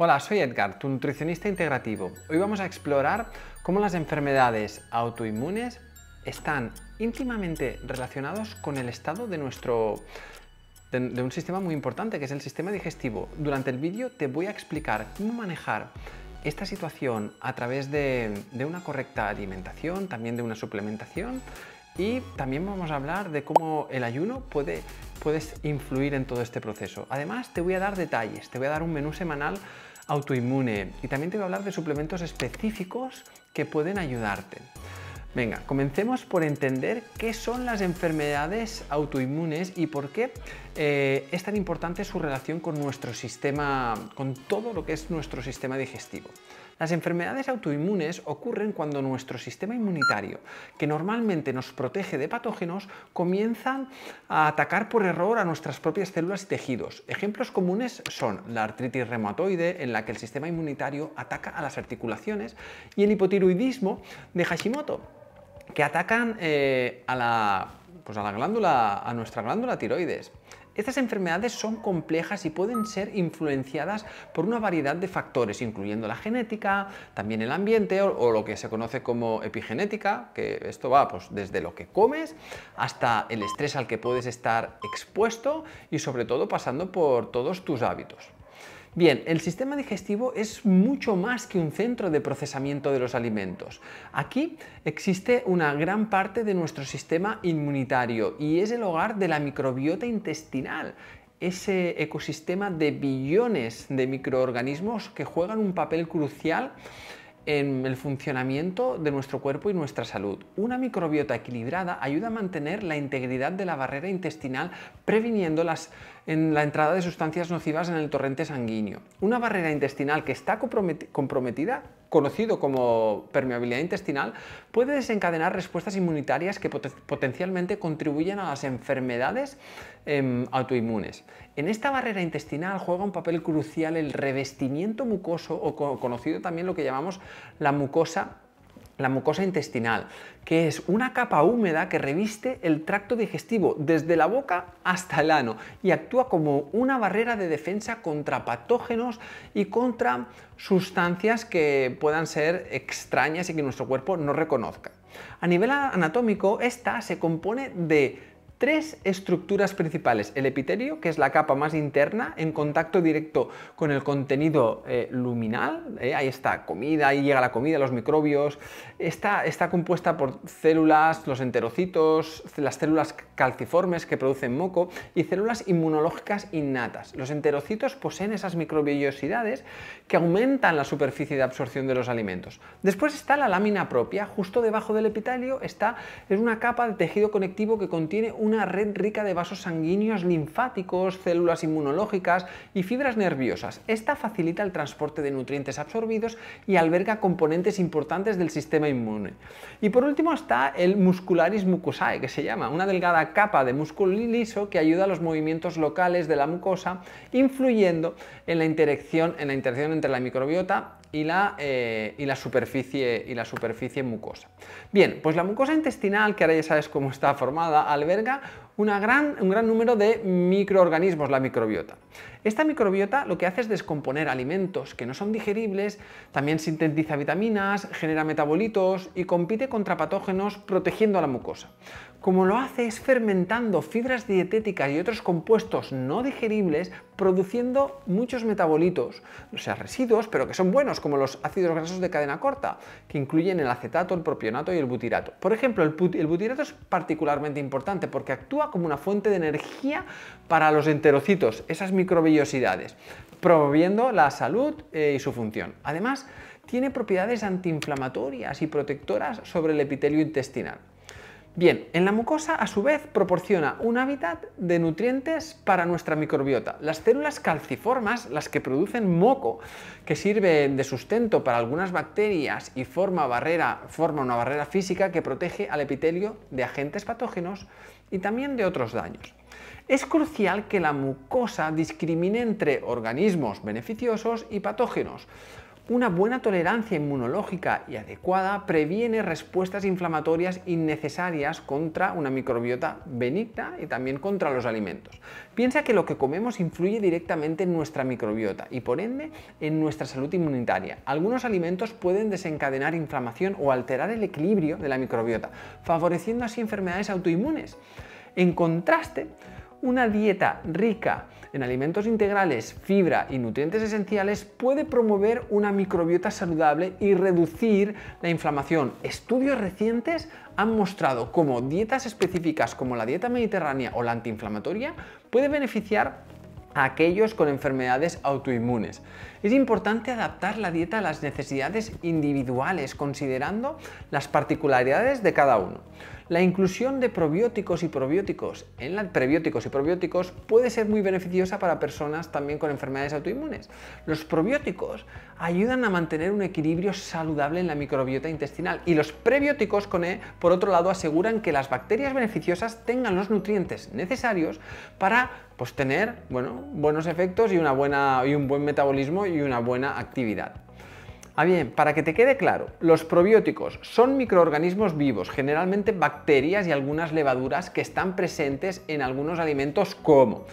Hola, soy Edgar, tu nutricionista integrativo. Hoy vamos a explorar cómo las enfermedades autoinmunes están íntimamente relacionados con el estado de nuestro de, un sistema muy importante que es el sistema digestivo. Durante el vídeo te voy a explicar cómo manejar esta situación a través de, una correcta alimentación, también de una suplementación y también vamos a hablar de cómo el ayuno puede puedes influir en todo este proceso. Además, te voy a dar detalles, te voy a dar un menú semanal autoinmune y también te voy a hablar de suplementos específicos que pueden ayudarte. Venga, comencemos por entender qué son las enfermedades autoinmunes y por qué eh, es tan importante su relación con nuestro sistema, con todo lo que es nuestro sistema digestivo. Las enfermedades autoinmunes ocurren cuando nuestro sistema inmunitario, que normalmente nos protege de patógenos, comienzan a atacar por error a nuestras propias células y tejidos. Ejemplos comunes son la artritis reumatoide, en la que el sistema inmunitario ataca a las articulaciones, y el hipotiroidismo de Hashimoto, que atacan eh, a, pues a nuestra glándula tiroides. Estas enfermedades son complejas y pueden ser influenciadas por una variedad de factores, incluyendo la genética, también el ambiente o, lo que se conoce como epigenética, que esto va pues, desde lo que comes hasta el estrés al que puedes estar expuesto y sobre todo pasando por todos tus hábitos. Bien, el sistema digestivo es mucho más que un centro de procesamiento de los alimentos. Aquí existe una gran parte de nuestro sistema inmunitario y es el hogar de la microbiota intestinal, ese ecosistema de billones de microorganismos que juegan un papel crucial en el funcionamiento de nuestro cuerpo y nuestra salud. Una microbiota equilibrada ayuda a mantener la integridad de la barrera intestinal previniendo en la entrada de sustancias nocivas en el torrente sanguíneo. Una barrera intestinal que está comprometida conocido como permeabilidad intestinal, puede desencadenar respuestas inmunitarias que potencialmente contribuyen a las enfermedades em, autoinmunes. En esta barrera intestinal juega un papel crucial el revestimiento mucoso o conocido también lo que llamamos la mucosa la mucosa intestinal, que es una capa húmeda que reviste el tracto digestivo desde la boca hasta el ano y actúa como una barrera de defensa contra patógenos y contra sustancias que puedan ser extrañas y que nuestro cuerpo no reconozca. A nivel anatómico, esta se compone de tres estructuras principales. El epitelio, que es la capa más interna, en contacto directo con el contenido eh, luminal. Eh, ahí está comida, ahí llega la comida, los microbios. Está, está compuesta por células, los enterocitos, las células calciformes que producen moco y células inmunológicas innatas. Los enterocitos poseen esas microbiosidades que aumentan la superficie de absorción de los alimentos. Después está la lámina propia. Justo debajo del epitelio está, es una capa de tejido conectivo que contiene un una red rica de vasos sanguíneos linfáticos, células inmunológicas y fibras nerviosas. Esta facilita el transporte de nutrientes absorbidos y alberga componentes importantes del sistema inmune. Y por último está el muscularis mucosae, que se llama, una delgada capa de músculo liso que ayuda a los movimientos locales de la mucosa, influyendo en la interacción, en la interacción entre la microbiota y la, eh, la, superficie, y la superficie mucosa. Bien, pues la mucosa intestinal, que ahora ya sabes cómo está formada, alberga gran, un gran número de microorganismos, la microbiota. Esta microbiota lo que hace es descomponer alimentos que no son digeribles, también sintetiza vitaminas, genera metabolitos y compite contra patógenos protegiendo a la mucosa. Como lo hace es fermentando fibras dietéticas y otros compuestos no digeribles, produciendo muchos metabolitos, o sea, residuos, pero que son buenos, como los ácidos grasos de cadena corta, que incluyen el acetato, el propionato y el butirato. Por ejemplo, el butirato es particularmente importante porque actúa como una fuente de energía para los enterocitos, esas microbiosidades, promoviendo la salud eh, y su función. Además, tiene propiedades antiinflamatorias y protectoras sobre el epitelio intestinal. Bien, en la mucosa a su vez proporciona un hábitat de nutrientes para nuestra microbiota. Las células calciformas, las que producen moco, que sirven de sustento para algunas bacterias y forma, barrera, forma una barrera física que protege al epitelio de agentes patógenos, y también de otros daños. Es crucial que la mucosa discrimine entre organismos beneficiosos y patógenos, una buena tolerancia inmunológica y adecuada previene respuestas inflamatorias innecesarias contra una microbiota benigna y también contra los alimentos. Piensa que lo que comemos influye directamente en nuestra microbiota y por ende en nuestra salud inmunitaria. Algunos alimentos pueden desencadenar inflamación o alterar el equilibrio de la microbiota, favoreciendo así enfermedades autoinmunes. En contraste, una dieta rica en alimentos integrales, fibra y nutrientes esenciales puede promover una microbiota saludable y reducir la inflamación. Estudios recientes han mostrado cómo dietas específicas como la dieta mediterránea o la antiinflamatoria puede beneficiar a aquellos con enfermedades autoinmunes. Es importante adaptar la dieta a las necesidades individuales, considerando las particularidades de cada uno. La inclusión de probióticos y probióticos en la, prebióticos y probióticos puede ser muy beneficiosa para personas también con enfermedades autoinmunes. Los probióticos ayudan a mantener un equilibrio saludable en la microbiota intestinal y los prebióticos con E, por otro lado, aseguran que las bacterias beneficiosas tengan los nutrientes necesarios para pues, tener buenos efectos y, y un buen metabolismo y una buena actividad. Ah, bien, para que te quede claro, los probióticos son microorganismos vivos, generalmente bacterias y algunas levaduras que están presentes en algunos alimentos como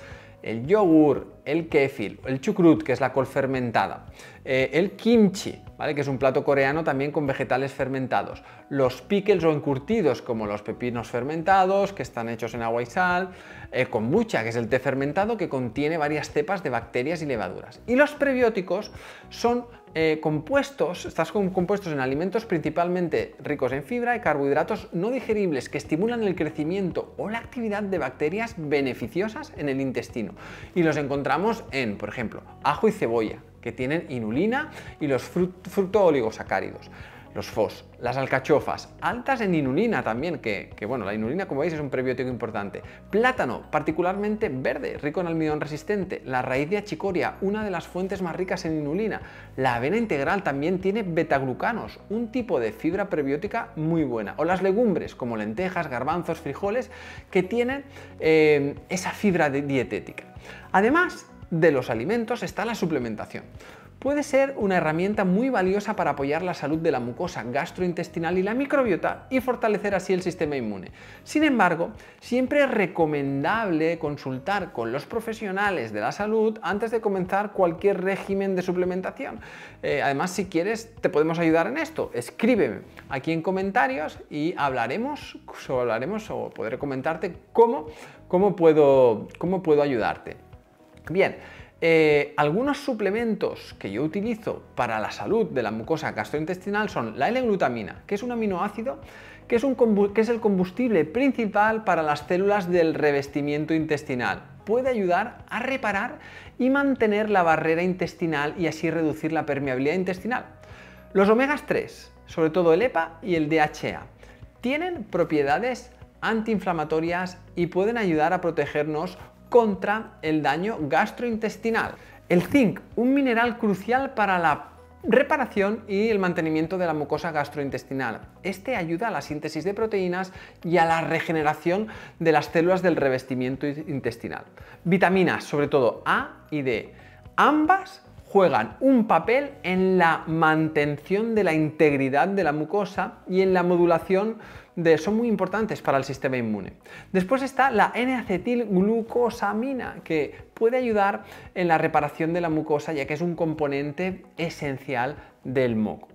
el yogur, el kefir, el chucrut, que es la col fermentada, eh, el kimchi, ¿vale? que es un plato coreano también con vegetales fermentados, los pickles o encurtidos, como los pepinos fermentados, que están hechos en agua y sal, eh, kombucha, que es el té fermentado, que contiene varias cepas de bacterias y levaduras. Y los prebióticos son eh, compuestos, estás compuestos en alimentos principalmente ricos en fibra y carbohidratos no digeribles que estimulan el crecimiento o la actividad de bacterias beneficiosas en el intestino. Y los encontramos en, por ejemplo, ajo y cebolla, que tienen inulina y los oligosacáridos los FOS, las alcachofas, altas en inulina también, que, bueno, la inulina como veis es un prebiótico importante. Plátano, particularmente verde, rico en almidón resistente. La raíz de achicoria, una de las fuentes más ricas en inulina. La avena integral también tiene betaglucanos, un tipo de fibra prebiótica muy buena. O las legumbres, como lentejas, garbanzos, frijoles, que tienen eh, esa fibra dietética. Además de los alimentos está la suplementación puede ser una herramienta muy valiosa para apoyar la salud de la mucosa gastrointestinal y la microbiota y fortalecer así el sistema inmune. Sin embargo, siempre es recomendable consultar con los profesionales de la salud antes de comenzar cualquier régimen de suplementación. Eh, además, si quieres, te podemos ayudar en esto. Escríbeme aquí en comentarios y hablaremos, o, hablaremos, o podré comentarte cómo, cómo, puedo, cómo puedo ayudarte. Bien, eh, algunos suplementos que yo utilizo para la salud de la mucosa gastrointestinal son la L-glutamina, que es un aminoácido que es, que es el combustible principal para las células del revestimiento intestinal. Puede ayudar a reparar y mantener la barrera intestinal y así reducir la permeabilidad intestinal. Los omegas 3, sobre todo el EPA y el DHA, tienen propiedades antiinflamatorias y pueden ayudar a protegernos contra el daño gastrointestinal. El zinc, un mineral crucial para la reparación y el mantenimiento de la mucosa gastrointestinal. Este ayuda a la síntesis de proteínas y a la regeneración de las células del revestimiento intestinal. Vitaminas, sobre todo A y D. Ambas juegan un papel en la mantención de la integridad de la mucosa y en la modulación son muy importantes para el sistema inmune. Después está la N-acetilglucosamina, que puede ayudar en la reparación de la mucosa, ya que es un componente esencial del moco.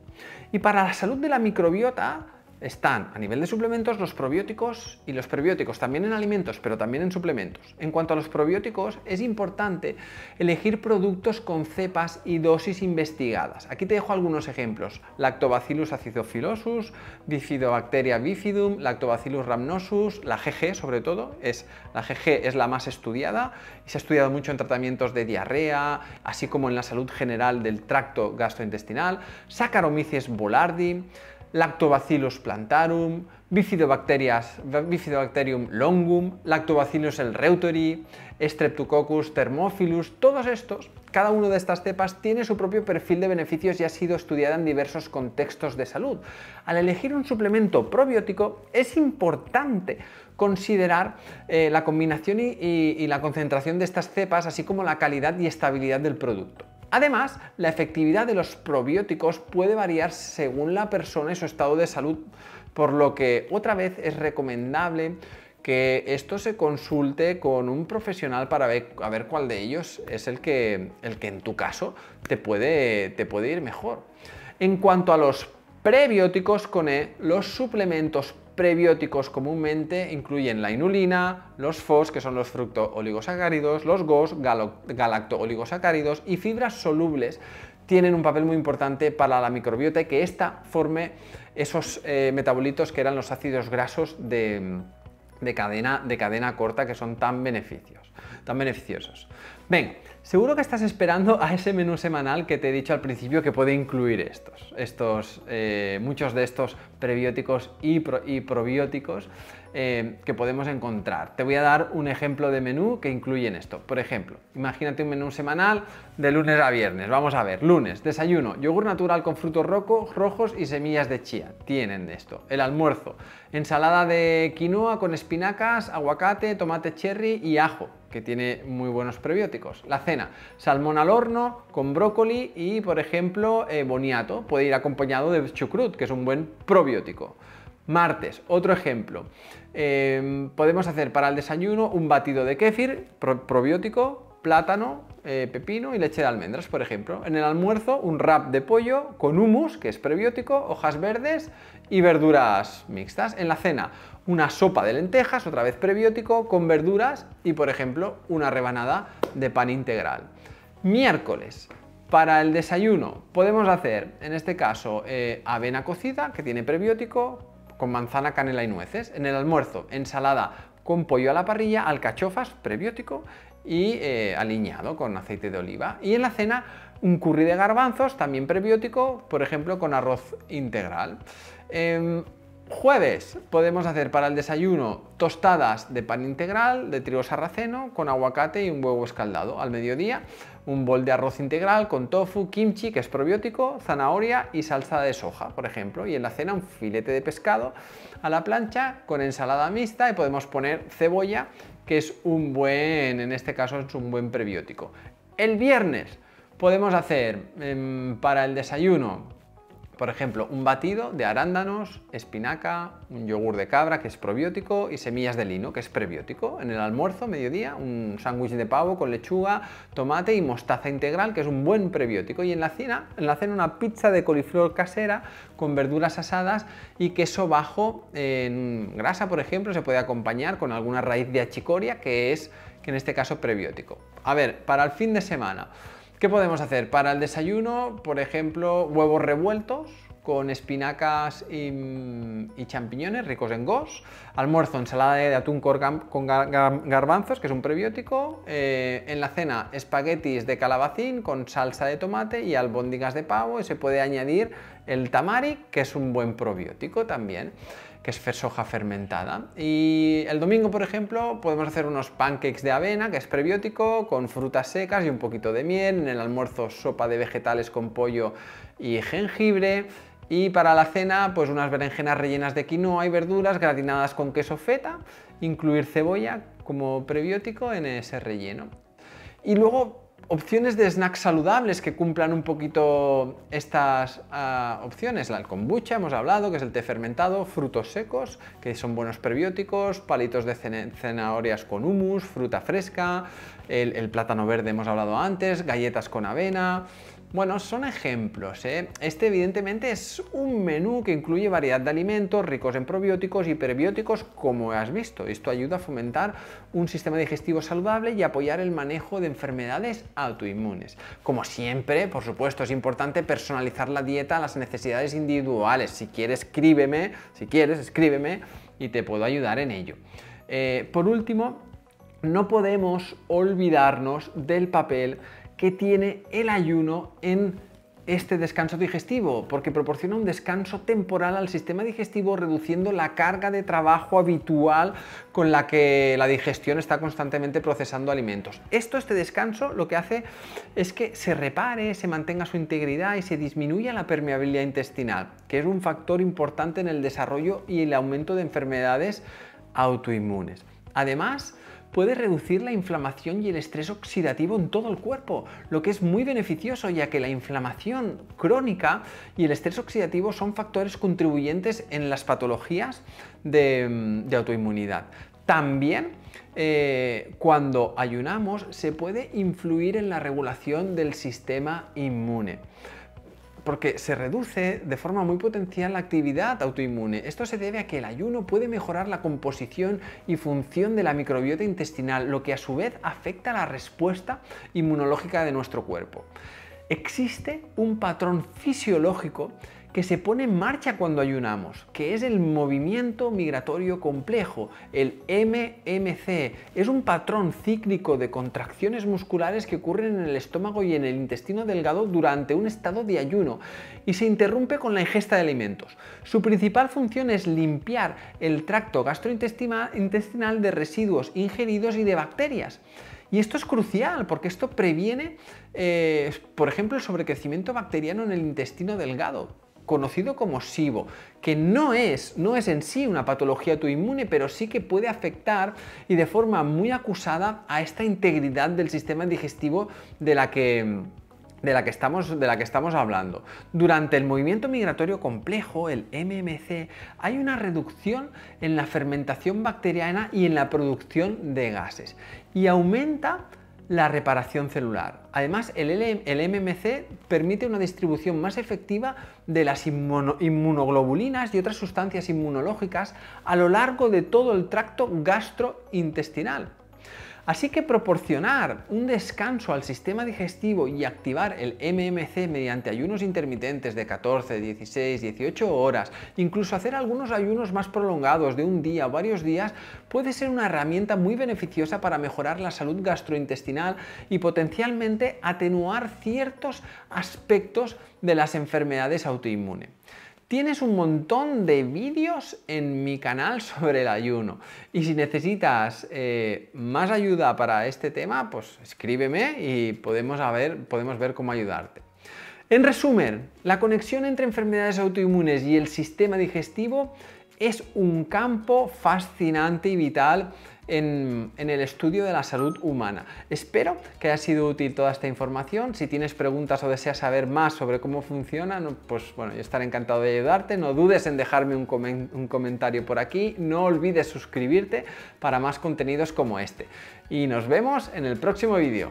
Y para la salud de la microbiota, están a nivel de suplementos los probióticos y los prebióticos, también en alimentos, pero también en suplementos. En cuanto a los probióticos, es importante elegir productos con cepas y dosis investigadas. Aquí te dejo algunos ejemplos. Lactobacillus acidophilosus, Bifidobacteria bifidum, Lactobacillus rhamnosus, la GG sobre todo, es, la GG es la más estudiada y se ha estudiado mucho en tratamientos de diarrea, así como en la salud general del tracto gastrointestinal, Saccharomyces boulardii, Lactobacillus plantarum, Bifidobacterium longum, Lactobacillus reuteri, Streptococcus thermophilus, todos estos, cada una de estas cepas tiene su propio perfil de beneficios y ha sido estudiada en diversos contextos de salud. Al elegir un suplemento probiótico es importante considerar eh, la combinación y la concentración de estas cepas, así como la calidad y estabilidad del producto. Además, la efectividad de los probióticos puede variar según la persona y su estado de salud, por lo que otra vez es recomendable que esto se consulte con un profesional para ver, cuál de ellos es el que, el que en tu caso te puede, te puede ir mejor. En cuanto a los prebióticos con e, los suplementos prebióticos comúnmente incluyen la inulina, los FOS, que son los fructooligosacáridos, los GOS, galactooligosacáridos y fibras solubles tienen un papel muy importante para la microbiota y que ésta forme esos eh, metabolitos que eran los ácidos grasos de de cadena, de cadena corta que son tan beneficios, tan beneficiosos. ven seguro que estás esperando a ese menú semanal que te he dicho al principio que puede incluir estos, estos eh, muchos de estos prebióticos y probióticos eh, que podemos encontrar. Te voy a dar un ejemplo de menú que incluyen esto. Por ejemplo, imagínate un menú semanal de lunes a viernes. Vamos a ver, lunes, desayuno, yogur natural con frutos rojos y semillas de chía. Tienen de esto. El almuerzo, ensalada de quinoa con espinacas, aguacate, tomate cherry y ajo que tiene muy buenos prebióticos. La cena, salmón al horno con brócoli y, por ejemplo, eh, boniato. Puede ir acompañado de chucrut, que es un buen probiótico. Martes, otro ejemplo. Em, podemos hacer para el desayuno un batido de kéfir, probiótico, plátano, eh, pepino y leche de almendras, por ejemplo. En el almuerzo, un wrap de pollo con humus, que es prebiótico, hojas verdes y verduras mixtas. En la cena, una sopa de lentejas, otra vez prebiótico, con verduras y, por ejemplo, una rebanada de pan integral. Miércoles, para el desayuno podemos hacer, en este caso, eh, avena cocida, que tiene prebiótico, con manzana, canela y nueces. En el almuerzo, ensalada con pollo a la parrilla, alcachofas, prebiótico y eh, aliñado con aceite de oliva. Y en la cena, un curry de garbanzos, también prebiótico, por ejemplo, con arroz integral. Em, Jueves podemos hacer para el desayuno tostadas de pan integral de trigo sarraceno con aguacate y un huevo escaldado. Al mediodía un bol de arroz integral con tofu, kimchi, que es probiótico, zanahoria y salsa de soja, por ejemplo. Y en la cena un filete de pescado a la plancha con ensalada mixta y podemos poner cebolla, que es un buen, en este caso es un buen prebiótico. El viernes podemos hacer em, para el desayuno por ejemplo, un batido de arándanos, espinaca, un yogur de cabra que es probiótico y semillas de lino que es prebiótico. En el almuerzo, mediodía, un sándwich de pavo con lechuga, tomate y mostaza integral que es un buen prebiótico. Y en la cena, una pizza de coliflor casera con verduras asadas y queso bajo en grasa, por ejemplo, se puede acompañar con alguna raíz de achicoria que es, en este caso, prebiótico. A ver, para el fin de semana. ¿Qué podemos hacer? Para el desayuno, por ejemplo, huevos revueltos con espinacas y, champiñones ricos en GOS. Almuerzo, ensalada de atún con garbanzos, que es un prebiótico. Eh, en la cena, espaguetis de calabacín con salsa de tomate y albóndigas de pavo. Y se puede añadir el tamari, que es un buen probiótico también que es soja fermentada. Y el domingo, por ejemplo, podemos hacer unos pancakes de avena, que es prebiótico, con frutas secas y un poquito de miel. En el almuerzo, sopa de vegetales con pollo y jengibre. Y para la cena, pues unas berenjenas rellenas de quinoa y verduras gratinadas con queso feta, incluir cebolla como prebiótico en ese relleno. Y luego opciones de snacks saludables que cumplan un poquito estas ah, opciones. La kombucha, hemos hablado, que es el té fermentado, frutos secos, que son buenos prebióticos, palitos de zanahorias con humus, fruta fresca, el plátano verde hemos hablado antes, galletas con avena, bueno, son ejemplos. ¿eh? Este evidentemente es un menú que incluye variedad de alimentos ricos en probióticos y prebióticos, como has visto. Esto ayuda a fomentar un sistema digestivo saludable y apoyar el manejo de enfermedades autoinmunes. Como siempre, por supuesto, es importante personalizar la dieta a las necesidades individuales. Si quieres, escríbeme, si quieres, escríbeme y te puedo ayudar en ello. Eh, por último, no podemos olvidarnos del papel que tiene el ayuno en este descanso digestivo, porque proporciona un descanso temporal al sistema digestivo, reduciendo la carga de trabajo habitual con la que la digestión está constantemente procesando alimentos. Esto, este descanso, lo que hace es que se repare, se mantenga su integridad y se disminuya la permeabilidad intestinal, que es un factor importante en el desarrollo y el aumento de enfermedades autoinmunes. Además, puede reducir la inflamación y el estrés oxidativo en todo el cuerpo, lo que es muy beneficioso ya que la inflamación crónica y el estrés oxidativo son factores contribuyentes en las patologías de, autoinmunidad. También eh, cuando ayunamos se puede influir en la regulación del sistema inmune porque se reduce de forma muy potencial la actividad autoinmune. Esto se debe a que el ayuno puede mejorar la composición y función de la microbiota intestinal, lo que a su vez afecta la respuesta inmunológica de nuestro cuerpo. Existe un patrón fisiológico que se pone en marcha cuando ayunamos, que es el movimiento migratorio complejo, el MMC. Es un patrón cíclico de contracciones musculares que ocurren en el estómago y en el intestino delgado durante un estado de ayuno y se interrumpe con la ingesta de alimentos. Su principal función es limpiar el tracto gastrointestinal de residuos ingeridos y de bacterias. Y esto es crucial porque esto previene, eh, por ejemplo, el sobrecrecimiento bacteriano en el intestino delgado conocido como SIBO, que no es, no es en sí una patología autoinmune, pero sí que puede afectar y de forma muy acusada a esta integridad del sistema digestivo de la que de que estamos, de la que estamos hablando. Durante el movimiento migratorio complejo, el MMC, hay una reducción en la fermentación bacteriana y en la producción de gases y aumenta la reparación celular. Además, el, MMC permite una distribución más efectiva de las inmunoglobulinas y otras sustancias inmunológicas a lo largo de todo el tracto gastrointestinal. Así que proporcionar un descanso al sistema digestivo y activar el MMC mediante ayunos intermitentes de 14, 16, 18 horas, incluso hacer algunos ayunos más prolongados de un día o varios días, puede ser una herramienta muy beneficiosa para mejorar la salud gastrointestinal y potencialmente atenuar ciertos aspectos de las enfermedades autoinmunes. Tienes un montón de vídeos en mi canal sobre el ayuno. Y si necesitas eh, más ayuda para este tema, pues escríbeme y podemos, ver, podemos ver cómo ayudarte. En resumen, la conexión entre enfermedades autoinmunes y el sistema digestivo es un campo fascinante y vital en, el estudio de la salud humana. Espero que haya sido útil toda esta información. Si tienes preguntas o deseas saber más sobre cómo funciona, pues bueno, yo estaré encantado de ayudarte. No dudes en dejarme un, un comentario por aquí. No olvides suscribirte para más contenidos como este. Y nos vemos en el próximo vídeo.